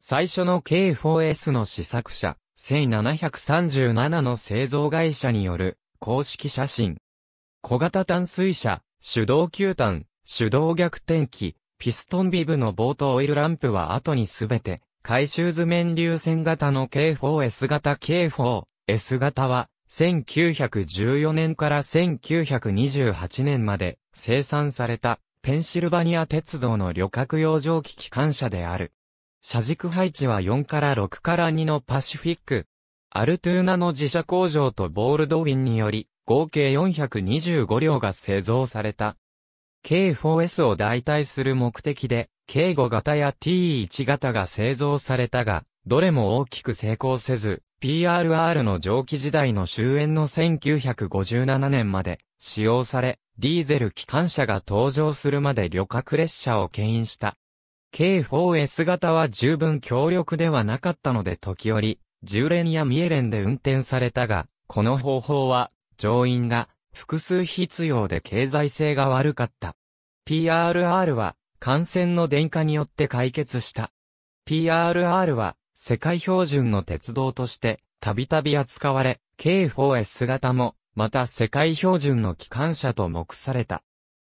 最初の K4S の試作車、1737の製造会社による公式写真。小型淡水車、手動球炭、手動逆転機、ピストンビブのボートオイルランプは後にすべて、回収図面流線型の K4S 型 K4S 型は、1914年から1928年まで生産されたペンシルバニア鉄道の旅客用蒸気機関車である。車軸配置は4から6から2のパシフィック。アルトゥーナの自社工場とボールドウィンにより、合計425両が製造された。K4S を代替する目的で、K5 型や T1 型が製造されたが、どれも大きく成功せず、PRR の蒸気時代の終焉の1957年まで使用され、ディーゼル機関車が登場するまで旅客列車を牽引した。K4S 型は十分強力ではなかったので時折、重連やミエレンで運転されたが、この方法は、乗員が複数必要で経済性が悪かった。PRR は、感染の電化によって解決した。PRR は、世界標準の鉄道として、たびたび扱われ、K4S 型も、また世界標準の機関車と目された。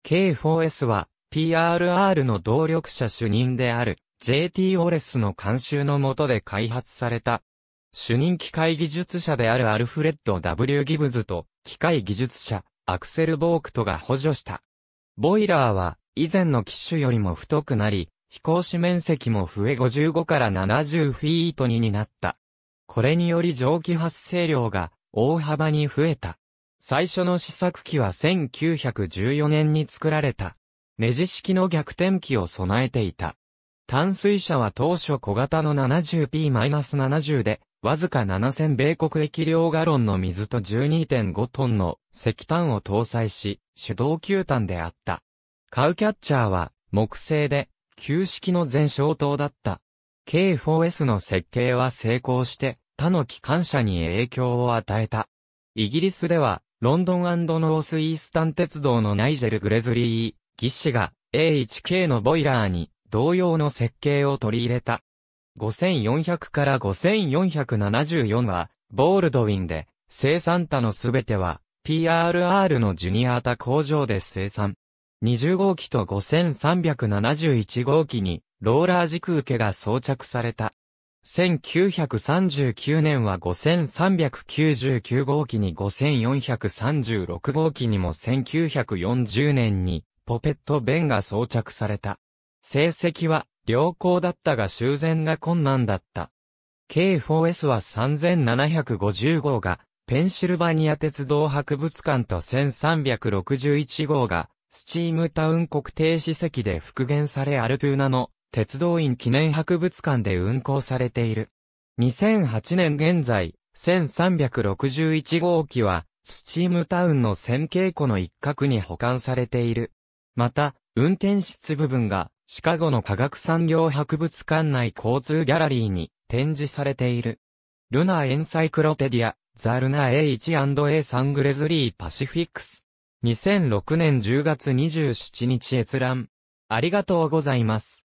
K4S は、PRR の動力車主任である JT オレスの監修のもとで開発された、主任機械技術者であるアルフレッド・ W・ ギブズと、機械技術者、アクセル・ボークトが補助した。ボイラーは、以前の機種よりも太くなり、飛行士面積も増え55から70フィートになった。これにより蒸気発生量が大幅に増えた。最初の試作機は1914年に作られた。ネジ式の逆転機を備えていた。淡水車は当初小型の 70P-70 で、わずか7000米国液量ガロンの水と12.5トンの石炭を搭載し、手動球炭であった。カウキャッチャーは木製で、旧式の全焼灯だった。K4S の設計は成功して他の機関車に影響を与えた。イギリスでは、ロンドンノースイースタン鉄道のナイジェル・グレズリー、技師が A1K のボイラーに同様の設計を取り入れた。5400から5474は、ボールドウィンで、生産他のすべては、PRR のジュニアタ工場で生産。20号機と5371号機に、ローラー軸受けが装着された。1939年は5399号機に5436号機にも1940年にポペット弁が装着された。成績は良好だったが修繕が困難だった。K4S は3750号がペンシルバニア鉄道博物館と1361号がスチームタウン国定史跡で復元されアルトゥーナの鉄道院記念博物館で運行されている。2008年現在、1361号機はスチームタウンの線形庫の一角に保管されている。また、運転室部分が、シカゴの科学産業博物館内交通ギャラリーに展示されている。ルナーエンサイクロペディア、ザルナ A1&A サングレズリーパシフィックス。2006年10月27日閲覧。ありがとうございます。